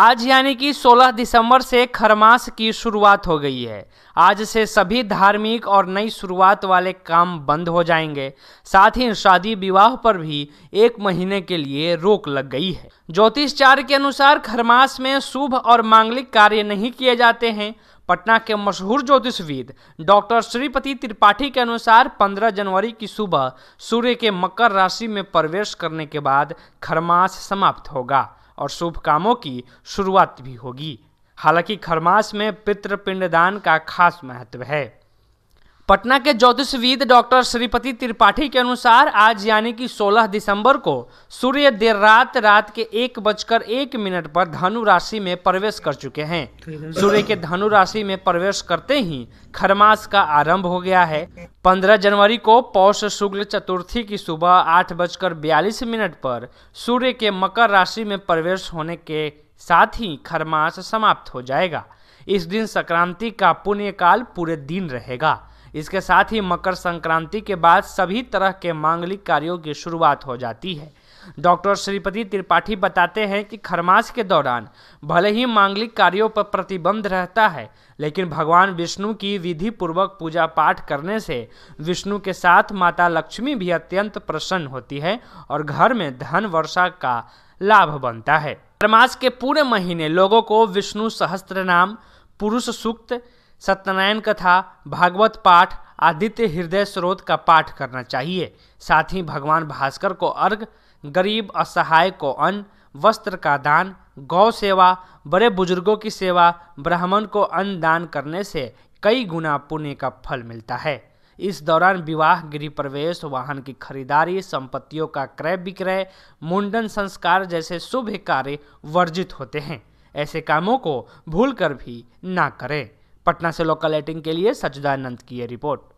आज यानी कि 16 दिसंबर से खरमास की शुरुआत हो गई है आज से सभी धार्मिक और नई शुरुआत वाले काम बंद हो जाएंगे साथ ही शादी विवाह पर भी एक महीने के लिए रोक लग गई है ज्योतिषचार के अनुसार खरमास में शुभ और मांगलिक कार्य नहीं किए जाते हैं पटना के मशहूर ज्योतिषविद डॉक्टर श्रीपति त्रिपाठी के अनुसार 15 जनवरी की सुबह सूर्य के मकर राशि में प्रवेश करने के बाद खरमास समाप्त होगा और शुभ कामों की शुरुआत भी होगी हालांकि खरमास में पितृपिंडदान का खास महत्व है पटना के ज्योतिषविद डॉक्टर श्रीपति त्रिपाठी के अनुसार आज यानी कि 16 दिसंबर को सूर्य देर रात रात के एक बजकर एक मिनट पर धनु राशि में प्रवेश कर चुके हैं सूर्य के धनु राशि में प्रवेश करते ही खरमास का आरंभ हो गया है 15 जनवरी को पौष शुक्ल चतुर्थी की सुबह आठ बजकर बयालीस मिनट पर सूर्य के मकर राशि में प्रवेश होने के साथ ही खरमास समाप्त हो जाएगा इस दिन संक्रांति का पुण्य काल पूरे दिन रहेगा इसके साथ ही मकर संक्रांति के बाद सभी तरह के मांगलिक कार्यों की शुरुआत हो जाती है डॉक्टर श्रीपति त्रिपाठी बताते हैं कि खरमास के दौरान भले ही मांगलिक कार्यों पर प्रतिबंध रहता है लेकिन भगवान विष्णु की विधि पूर्वक पूजा पाठ करने से विष्णु के साथ माता लक्ष्मी भी अत्यंत प्रसन्न होती है और घर में धन वर्षा का लाभ बनता है खरमास के पूरे महीने लोगों को विष्णु सहस्त्र नाम पुरुष सूक्त सत्यनारायण कथा भागवत पाठ आदित्य हृदय स्रोत का पाठ करना चाहिए साथ ही भगवान भास्कर को अर्घ गरीब असहाय को अन्न वस्त्र का दान गौ सेवा बड़े बुजुर्गों की सेवा ब्राह्मण को अन्न दान करने से कई गुना पुण्य का फल मिलता है इस दौरान विवाह गृह प्रवेश वाहन की खरीदारी संपत्तियों का क्रय विक्रय मुंडन संस्कार जैसे शुभ कार्य वर्जित होते हैं ऐसे कामों को भूलकर भी ना करें पटना से लोकल एटिंग के लिए सचिदानंद की यह रिपोर्ट